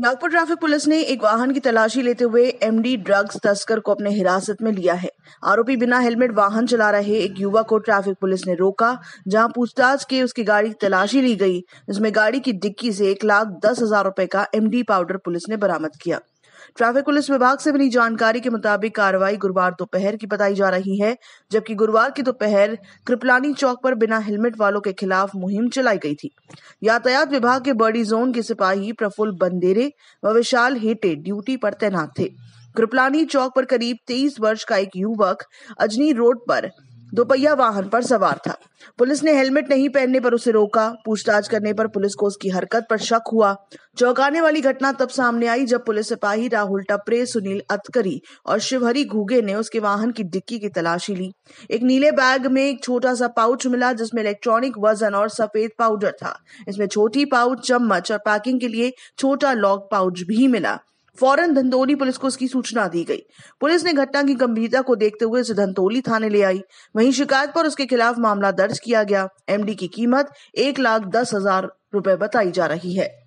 Nagpur traffic police ने एक वाहन की तलाशी लेते हुए एमडी ड्रग्स तस्कर को अपने हिरासत में लिया है आरोपी बिना हेलमेट वाहन चला रहे एक युवा को ट्रैफिक पुलिस ने रोका जहां पूछताछ के उसकी गाड़ी की तलाशी ली गई जिसमें गाड़ी की डिक्की से एक लाख दस हजार रुपए का एमडी पाउडर पुलिस ने बरामद किया ट्रैफिक पुलिस विभाग से मिली जानकारी के मुताबिक कार्रवाई गुरुवार दोपहर की बताई जा रही है जबकि गुरुवार की दोपहर कृपलानी चौक पर बिना हेलमेट वालों के खिलाफ मुहिम चलाई गई थी यातायात विभाग के बर्डी जोन के सिपाही प्रफुल्ल बंदेरे व विशाल हेटे ड्यूटी पर तैनात थे कृपलानी चौक पर करीब तेईस वर्ष का एक युवक अजनी रोड पर दोपहिया वाहन पर सवार था पुलिस ने हेलमेट नहीं पहनने पर उसे रोका पूछताछ करने पर पुलिस को उसकी हरकत पर शक हुआ चौंकाने वाली घटना तब सामने आई जब पुलिस सिपाही राहुल टपरे सुनील अतकरी और शिवहरी घुगे ने उसके वाहन की डिक्की की तलाशी ली एक नीले बैग में एक छोटा सा पाउच मिला जिसमें इलेक्ट्रॉनिक वजन और सफेद पाउडर था इसमें छोटी पाउच चम्मच और पैकिंग के लिए छोटा लॉक पाउच भी मिला फौरन धंधोली पुलिस को इसकी सूचना दी गई पुलिस ने घटना की गंभीरता को देखते हुए इसे धंतोली थाने ले आई वहीं शिकायत पर उसके खिलाफ मामला दर्ज किया गया एमडी की कीमत एक लाख दस हजार रुपए बताई जा रही है